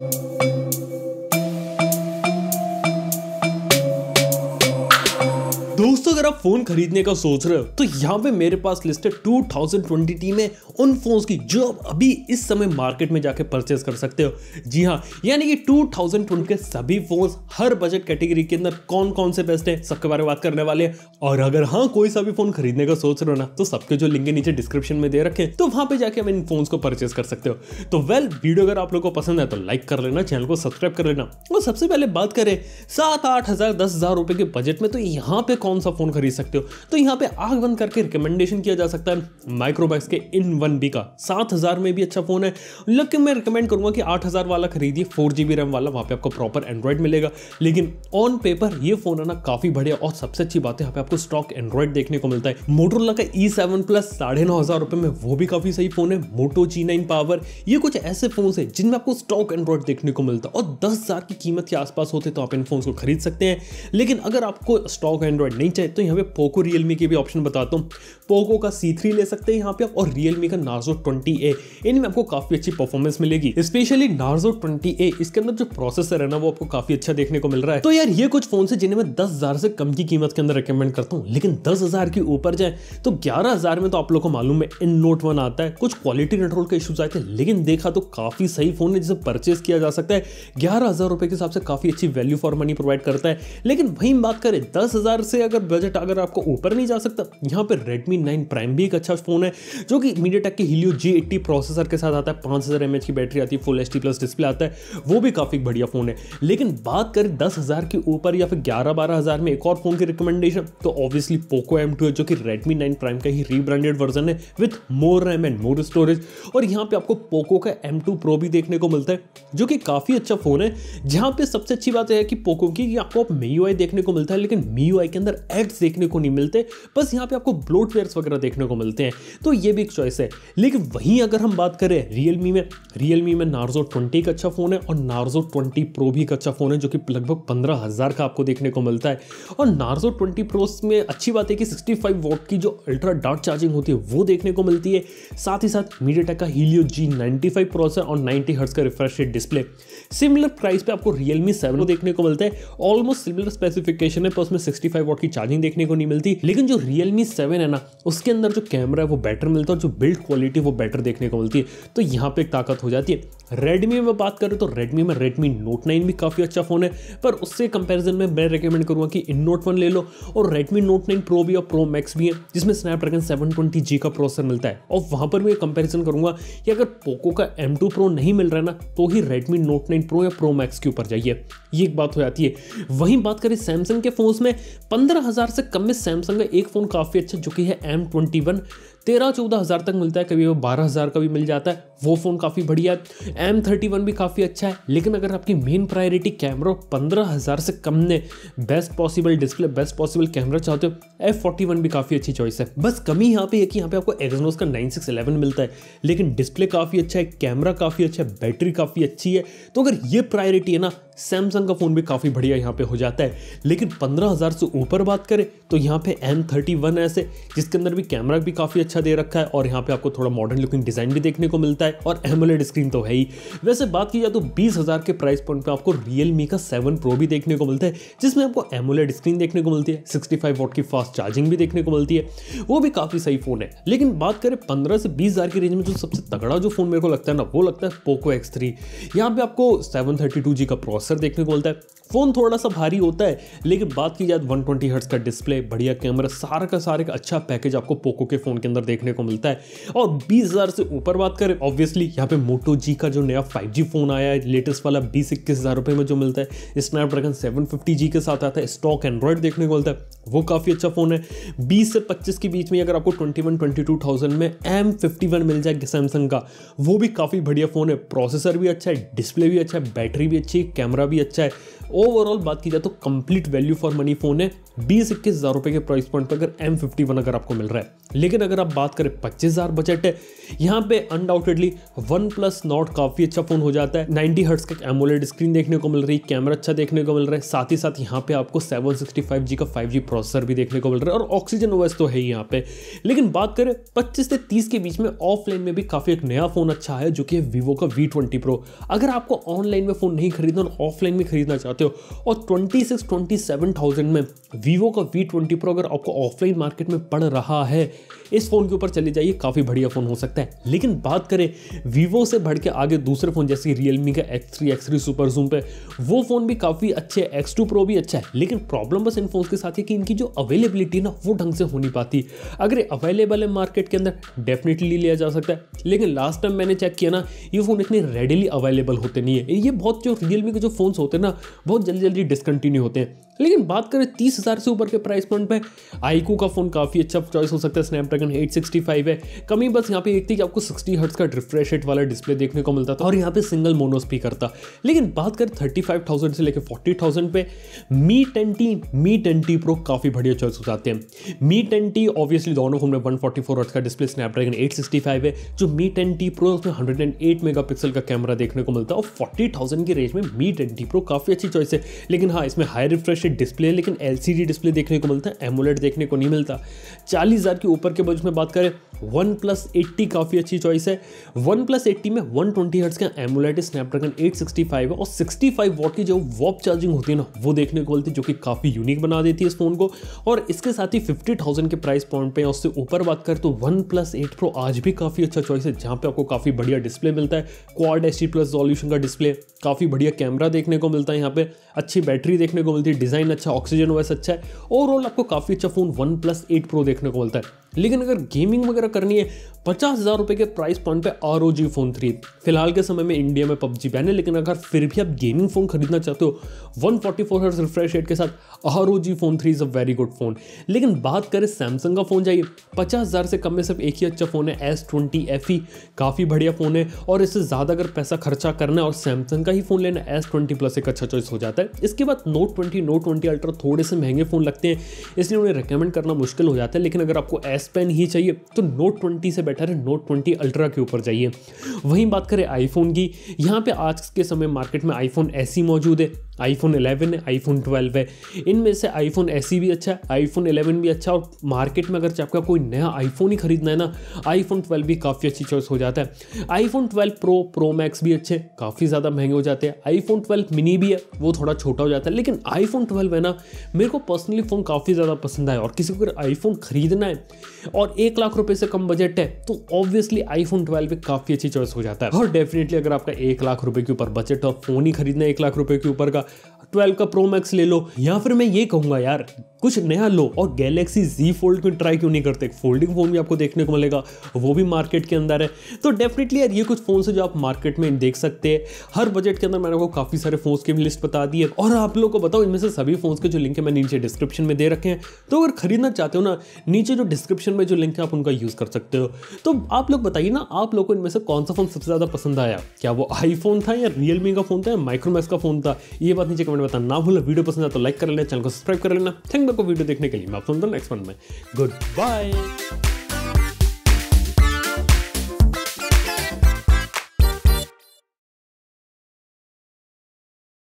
Música अगर आप फोन खरीदने का सोच रहे हो तो यहाँ पे मेरे पास लिस्ट है 2020 में उन फोन्स की जो आप अभी इस समय मार्केट में जाके परचेज कर सकते हो जी हाँ यानी कि 2020 के सभी फोन्स हर बजट कैटेगरी के अंदर कौन कौन से बेस्ट हैं सबके बारे में बात करने वाले हैं और अगर हाँ कोई सा भी फोन खरीदने का सोच रहे हो ना तो सबके जो लिंक नीचे डिस्क्रिप्शन में दे रखे तो वहां पर जाके हम इन फोन को परचेज कर सकते हो तो वेल वीडियो अगर आप लोग को पसंद है तो लाइक कर लेना चैनल को सब्सक्राइब कर लेना और सबसे पहले बात करें सात आठ हजार दस हजार रुपए के बजट में तो यहाँ पे कौन सा फोन फ़ोन खरीद सकते हो तो यहाँ पे आग बंद करके रिकमेंडेशन किया जा सकता है माइक्रोबैक्स के इन वन बी का सात हज़ार में भी अच्छा फ़ोन है लेकिन मैं रिकमेंड करूँगा कि आठ हज़ार वाला खरीदिए फोर जी बी रैम वाला वहाँ पर आपको प्रॉपर एंड्रॉइड मिलेगा लेकिन ऑन पेपर ये फ़ोन आना काफ़ी बढ़िया और सबसे अच्छी बात है यहाँ पे आपको स्टॉक एंड्रॉइड देखने को मिलता है मोटोरोला का ई सेवन प्लस साढ़े नौ हज़ार रुपये में वो भी काफ़ी सही फ़ोन है मोटो जी नाइन पावर ये कुछ ऐसे फ़ोन है जिनमें आपको स्टॉक एंड्रॉइड देखने को मिलता है और दस हज़ार की कीमत के आसपास होते तो आप इन फ़ोन को खरीद सकते हैं लेकिन अगर आपको स्टॉक एंड्रॉइड नहीं चाहिए तो यहाँ पे पोको रियल के भी ऑप्शन बताता हूँ पोको का सी ले सकते हैं यहाँ पे आप और रियल का नार्जो ट्वेंटी ए इनमें आपको काफ़ी अच्छी परफॉर्मेंस मिलेगी स्पेशली नार्जो ट्वेंटी ए इसके अंदर जो प्रोसेसर है ना वो आपको काफ़ी अच्छा देखने को मिल रहा है तो यार ये कुछ फोन है जिन्हें मैं दस से कम की कीमत के अंदर रिकमेंड करता हूँ लेकिन दस हज़ार के ऊपर जाए तो ग्यारह में तो आप लोग को मालूम है इन नोट वन आता है कुछ क्वालिटी कंट्रोल के इशूज आए थे लेकिन देखा तो काफ़ी सही फ़ोन है जिसे परचेज किया जा सकता है ग्यारह हज़ार रुपये के हिसाब से काफ़ी अच्छी वैल्यू फॉर मनी प्रोवाइड करता है लेकिन वही बात करें दस हज़ार से अगर बजट अगर आपको ऊपर नहीं जा सकता यहाँ पर Redmi 9 Prime भी एक अच्छा फ़ोन है जो कि मीडिया के हीलियो जी प्रोसेसर के साथ आता है पाँच हज़ार की बैटरी आती है फुल एच प्लस डिस्प्ले आता है वो भी काफ़ी बढ़िया फ़ोन है लेकिन बात करें दस हज़ार के ऊपर या फिर ग्यारह बारह हज़ार में एक और फ़ोन की रिकमेंडेशन तो ऑब्वियसली पोको एम है जो कि रेडमी नाइन प्राइम का ही रीब्रांडेड वर्जन है with more RAM and more storage और यहाँ पर आपको पोको का एम टू प्रो भी देखने को मिलता है जो कि काफ़ी अच्छा फ़ोन है जहाँ पर सबसे अच्छी बात है कि पोको की आपको आप मी देखने को मिलता है लेकिन मी यू के अंदर एड इफेक्ट्स देखने को नहीं मिलते बस यहाँ पे आपको ब्लोटवेयर्स वगैरह देखने को मिलते हैं तो ये भी एक चॉइस है लेकिन वहीं अगर हम बात करें रियलमी में रियलमी में नार्जो ट्वेंटी एक अच्छा फ़ोन है और नार्जो ट्वेंटी प्रो भी एक अच्छा फ़ोन है जो कि लगभग पंद्रह हज़ार का आपको देखने को मिलता है और नार्जो ट्वेंटी प्रो में अच्छी बात है कि सिक्सटी फाइव वॉट की जो अल्ट्रा डार्क चार्जिंग होती है वो देखने को मिलती है साथ ही साथ मीडिया का Helio G ninety five processor और नाइनटी हर्ट्स का refresh rate display similar price पे आपको रियलमी सेवन देखने को मिलता है ऑलमोस्ट सिमिलर स्पेसिफिकेशन है पर उसमें सिक्सटी फाइव वॉट की चार्जिंग देखने को नहीं मिलती लेकिन जो रियलमी सेवन है ना उसके अंदर जो कैमरा है वो बेटर मिलता है और जो बिल्ड क्वालिटी वो बेटर देखने को मिलती है तो यहाँ पे एक ताकत हो जाती है रेडमी में बात करें तो रेडमी में रेडमी नोट नाइन भी काफ़ी अच्छा फ़ोन है पर उससे कंपेरिजन में मैं रिकमेंड करूँगा कि इन नोट वन ले लो और रेडमी नोट नाइन प्रो भी और प्रो मैक्स भी है जिसमें स्नैपड्रैगन सेवन ट्वेंटी जी का प्रोसेसर मिलता है और वहाँ पर मैं कंपेरिजन करूँगा कि अगर पोको का एम टू प्रो नहीं मिल रहा है ना तो ही रेडमी नोट नाइन प्रो या प्रो मैक्स के ऊपर जाइए ये एक बात हो जाती है वहीं बात करें सैमसंग के फोन्स में पंद्रह हज़ार से कम में सैमसंग का एक फ़ोन काफ़ी अच्छा जो कि है एम ट्वेंटी वन तेरह चौदह हज़ार तक मिलता है कभी वो बारह हज़ार का भी मिल जाता है वो फ़ोन काफ़ी बढ़िया है एम थर्टी वन भी काफ़ी अच्छा है लेकिन अगर आपकी मेन प्रायोरिटी कैमरा पंद्रह हज़ार से कम ने best possible display best possible camera चाहते हो एफ फोर्टी वन भी काफ़ी अच्छी चॉइस है बस कमी यहाँ पे है कि यहाँ पे आपको एग्जनोस का नाइन सिक्स इलेवन मिलता है लेकिन डिस्प्ले काफ़ी अच्छा है कैमरा काफ़ी अच्छा है बैटरी काफ़ी अच्छी है तो अगर ये प्रायोरिटी है ना सैमसंग का फ़ोन भी काफ़ी बढ़िया यहाँ पे हो जाता है लेकिन 15000 से ऊपर बात करें तो यहाँ पे एम थर्टी वन ऐसे जिसके अंदर भी कैमरा भी काफ़ी अच्छा दे रखा है और यहाँ पे आपको थोड़ा मॉडर्न लुकिंग डिज़ाइन भी देखने को मिलता है और एमोलेड स्क्रीन तो है ही वैसे बात की जाए तो बीस के प्राइस पॉइंट पर आपको रियल का सेवन प्रो भी देखने को मिलता है जिसमें आपको एमोलेड स्क्रीन देखने को मिलती है सिक्सटी फाइव की फास्ट चार्जिंग भी देखने को मिलती है वो भी काफ़ी सही फ़ोन है लेकिन बात करें पंद्रह से बीस की रेंज में जो सबसे तगड़ा जो फ़ोन मेरे को लगता है ना वो लगता है पोको एक्स थ्री यहाँ पे आपको सेवन थर्टी टू जी का प्रोसेस बॉक्सर देखने को मिलता है फ़ोन थोड़ा सा भारी होता है लेकिन बात की जाए 120 तो ट्वेंटी का डिस्प्ले बढ़िया कैमरा सारा का सारा का अच्छा पैकेज आपको पोको के फ़ोन के अंदर देखने को मिलता है और बीस हज़ार से ऊपर बात करें ऑब्वियसली यहाँ पे मोटो जी का जो नया फाइव जी फ़ोन आया है लेटेस्ट वाला बीस इक्कीस हज़ार रुपये में जो मिलता है स्नैपड्रैगन सेवन फिफ्टी जी के साथ आता है स्टॉक एंड्रॉयड देखने को मिलता है वो काफ़ी अच्छा फ़ोन है बीस से पच्चीस के बीच में अगर आपको twenty one twenty two thousand में एम फिफ्टी वन मिल जाएगा सैमसंग का वो भी काफ़ी बढ़िया फ़ोन है प्रोसेसर भी अच्छा है डिस्प्ले भी अच्छा है बैटरी भी अच्छी है कैमरा भी अच्छा है ओवरऑल बात की जाए तो complete value for money phone है बीस इक्कीस हज़ार रुपए के प्राइस पॉइंट पर अगर एम फिफ्टी वन अगर आपको मिल रहा है लेकिन अगर आप बात करें पच्चीस हज़ार बजट है यहाँ पे अनडाउटेडली वन प्लस नॉट काफ़ी अच्छा फ़ोन हो जाता है नाइनटी हर्ट्स का एमोलेड स्क्रीन देखने को मिल रही है कैमरा अच्छा देखने को मिल रहा है साथ ही साथ यहाँ पे आपको सेवन सिक्सटी फाइव जी का फाइव जी प्रोसेसर भी देखने को मिल रहा है और ऑक्सीजन ओवेस तो है ही यहाँ पे लेकिन बात करें पच्चीस से तीस के बीच में ऑफलाइन में भी काफ़ी एक नया फ़ोन अच्छा है जो कि है वीवो का वी ट्वेंटी प्रो अगर आपको ऑनलाइन में फ़ोन नहीं खरीदना और ऑफलाइन में खरीदना चाहते सकते हो और twenty six twenty seven thousand में वीवो का वी ट्वेंटी प्रो अगर आपको ऑफलाइन मार्केट में पड़ रहा है इस फ़ोन के ऊपर चले जाइए काफ़ी बढ़िया फ़ोन हो सकता है लेकिन बात करें वीवो से बढ़ के आगे दूसरे फ़ोन जैसे रियलमी का X three X three super zoom पे वो फ़ोन भी काफ़ी अच्छे है एक्स टू प्रो भी अच्छा है लेकिन प्रॉब्लम बस इन फोन के साथ है कि इनकी जो अवेलेबिलिटी ना वो ढंग से हो नहीं पाती अगर अवेलेबल है मार्केट के अंदर डेफिनेटली लिया जा सकता है लेकिन लास्ट टाइम मैंने चेक किया ना ये फ़ोन इतने रेडिली अवेलेबल होते नहीं है ये बहुत जो रियलमी के जो फोन होते हैं ना वो बहुत जल्दी जल्दी डिसकंटिन्यू होते हैं लेकिन बात करें तीस हज़ार से ऊपर के प्राइस पॉइंट पे आईको का फ़ोन काफ़ी अच्छा चॉइस हो सकता है स्नैपड्रैगन 865 है कमी बस यहाँ पे एक थी कि आपको 60 हर्ट्स का रिफ्रेश रेट वाला डिस्प्ले देखने को मिलता था और यहाँ पे सिंगल मोनो स्पीकर था लेकिन बात करें 35,000 से लेकर 40,000 पर मी टेंटी मी टेंटी प्रो काफ़ी बढ़िया चॉइस हो जाते हैं मी टेंटी ऑब्वियसली दोनों फोन में वन फोर्टी का डिस्प्ले स्नैपड्रैगन एट है जो मी टेंटी प्रो उसमें हंड्रेड मेगापिक्सल का कैमरा देखने को मिलता है और फोर्टी की रेंज में मी टेंटी प्रो काफ़ी अच्छी चॉइस से लेकिन हाँ इसमें हाई रिफ्रेश डिस्प्ले है लेकिन एल डिस्प्ले देखने को मिलता है एमोलेट देखने को नहीं मिलता चालीस हज़ार के ऊपर के बजट में बात करें वन प्लस एट्टी काफ़ी अच्छी चॉइस है वन प्लस एट्टी में वन ट्वेंटी हर्ट्स का AMOLED Snapdragon eight sixty five है और सिक्सटी फाइव वॉट की जो वॉप चार्जिंग होती है ना वो देखने को मिलती है जो कि काफ़ी यूनिक बना देती है इस फ़ोन को और इसके साथ ही फिफ्टी थाउजेंड के प्राइस पॉइंट पे उससे ऊपर बात करें तो वन प्लस एट प्रो आज भी काफ़ी अच्छा चॉइस है जहाँ पर आपको काफ़ी बढ़िया डिस्प्ले मिलता है क्वाड एच प्लस सॉल्यूशन का डिस्प्ले काफ़ी बढ़िया कैमरा देखने को मिलता है यहाँ पर अच्छी बैटरी देखने को मिलती है डिज़ाइन अच्छा ऑक्सीजन वॉइस अच्छा है ओवरऑल आपको काफ़ी अच्छा phone OnePlus eight Pro देखने को मिलता है लेकिन अगर गेमिंग वगैरह करनी है पचास हज़ार रुपये के प्राइस पॉइंट पे R O G phone three फिलहाल के समय में इंडिया में पबजी बैन है लेकिन अगर फिर भी आप गेमिंग फ़ोन खरीदना चाहते हो one forty four hertz refresh rate के साथ R O G phone three is a very good phone लेकिन बात करें सैमसंग का फ़ोन चाहिए पचास हज़ार से कम में सिर्फ एक ही अच्छा फ़ोन है एस ट्वेंटी एफ ई काफ़ी बढ़िया फ़ोन है और इससे ज़्यादा अगर पैसा खर्चा करना है और सैमसंग का ही फ़ोन लेना एस ट्वेंटी प्लस एक अच्छा चॉइस हो जाए जाता है इसके बाद Note twenty Note twenty Ultra थोड़े से महंगे फ़ोन लगते हैं इसलिए उन्हें रिकमेंड करना मुश्किल हो जाता है लेकिन अगर आपको एस पेन ही चाहिए तो नोट ट्वेंटी से बेटर है नोट ट्वेंटी अल्ट्रा के ऊपर जाइए वहीं बात करें आईफोन की यहाँ पर आज के समय मार्केट में आईफोन एस e मौजूद है आईफोन इलेवन है आईफोन ट्वेल्व है इनमें से आईफोन ऐसी e भी अच्छा है आईफोन इलेवन भी अच्छा और मार्केट में अगर आपका कोई नया आईफोन ही खरीदना है ना आईफोन ट्वेल्व भी काफ़ी अच्छी चॉइस हो जाता है iPhone twelve Pro Pro Max भी अच्छे काफ़ी ज़्यादा महंगे हो जाते हैं आईफोन ट्वेल्व मिनी भी है वो थोड़ा छोटा हो जाता है लेकिन आईफोन 12 है ना मेरे को पर्सनली फ़ोन काफ़ी ज़्यादा पसंद आया और किसी को अगर आईफोन ख़रीदना है और एक लाख रुपये से कम बजट है तो ऑब्वियसली आईफोन 12 पे काफ़ी अच्छी चॉइस हो जाता है और डेफिनेटली अगर आपका एक लाख रुपये के ऊपर बजट और फ़ोन ही खरीदना है एक लाख रुपये के ऊपर का ट्वेल्व का प्रो मैक्स ले लो या फिर मैं ये कहूँगा यार कुछ नया लो और गैलेक्सी जी फोल्ड को ट्राई क्यों नहीं करते फोल्डिंग फोन भी आपको देखने को मिलेगा वो भी मार्केट के अंदर है तो डेफिनेटली यार ये कुछ फोन है जो आप मार्केट में देख सकते हैं हर बजट के अंदर मैंने आपको काफ़ी सारे फोन की भी लिस्ट बता दी है और आप लोग को बताओ इनमें से सभी फोन के जो लिंक है मैंने नीचे डिस्क्रिप्शन में दे रखे हैं तो अगर खरीदना चाहते हो ना नीचे जो डिस्क्रिप्शन में जो लिंक है आप उनका यूज़ कर सकते हो तो आप लोग बताइए ना आप लोग को इनमें से कौन सा फ़ोन सबसे ज़्यादा पसंद आया क्या वो आईफोन था या रियलमी का फ़ोन था या माइक्रोमैक्स का फ़ोन था ये बात नीचे कमेंट बता ना भूलें वीडियो पसंद आया तो लाइक कर लेना चैनल को सब्सक्राइब कर लेना थैंक लोग को वीडियो देखने के लिए मैं आप हूँ नेक्स्ट वन में गुड बाय